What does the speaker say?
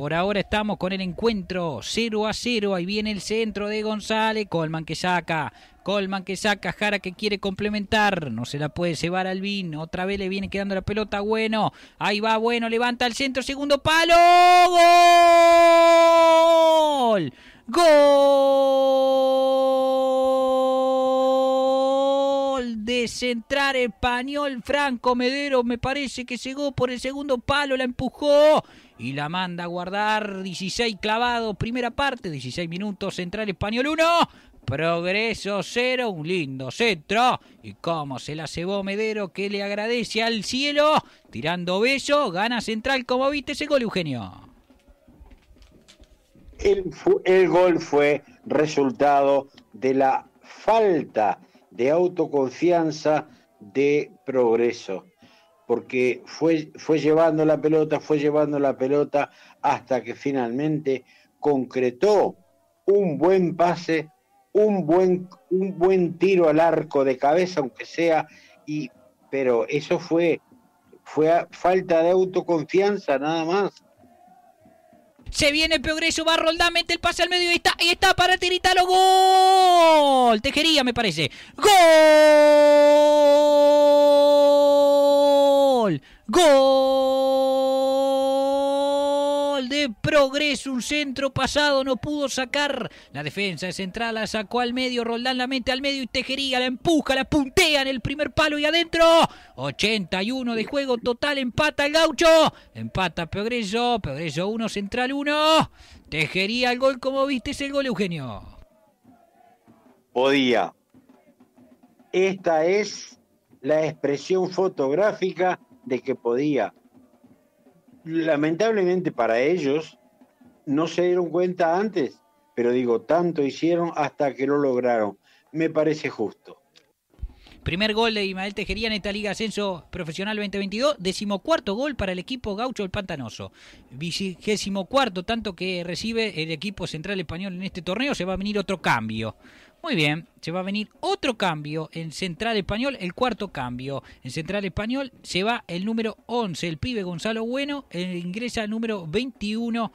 Por ahora estamos con el encuentro 0 a 0. Ahí viene el centro de González. Colman que saca. Colman que saca. Jara que quiere complementar. No se la puede llevar al Alvin. Otra vez le viene quedando la pelota. Bueno. Ahí va. Bueno. Levanta el centro. Segundo palo. Gol. Gol. de central español Franco Medero. Me parece que llegó por el segundo palo, la empujó y la manda a guardar. 16 clavados, primera parte, 16 minutos, central español 1. Progreso 0, un lindo centro. Y cómo se la cebó Medero, que le agradece al cielo. Tirando beso, gana central, como viste ese gol, Eugenio. El, el gol fue resultado de la falta de autoconfianza, de progreso, porque fue, fue llevando la pelota, fue llevando la pelota hasta que finalmente concretó un buen pase, un buen, un buen tiro al arco de cabeza, aunque sea, y, pero eso fue, fue falta de autoconfianza nada más. Se viene el progreso, va Roldán, mete el pase al medio y está, y está para Tiritalo. ¡Gol! Tejería, me parece. ¡Gol! ¡Gol! de Progreso, un centro pasado, no pudo sacar. La defensa de central la sacó al medio, Roldán la mete al medio y Tejería la empuja, la puntea en el primer palo y adentro. 81 de juego total, empata el gaucho. Empata Progreso, Progreso 1, central 1. Tejería el gol, como viste, es el gol, Eugenio. Podía. Esta es la expresión fotográfica de que podía lamentablemente para ellos no se dieron cuenta antes, pero digo, tanto hicieron hasta que lo lograron. Me parece justo. Primer gol de Imael Tejería en esta Liga Ascenso Profesional 2022. Decimocuarto gol para el equipo gaucho del Pantanoso. Vigésimo cuarto tanto que recibe el equipo central español en este torneo. Se va a venir otro cambio. Muy bien, se va a venir otro cambio en Central Español, el cuarto cambio. En Central Español se va el número 11, el pibe Gonzalo Bueno, eh, ingresa al número 21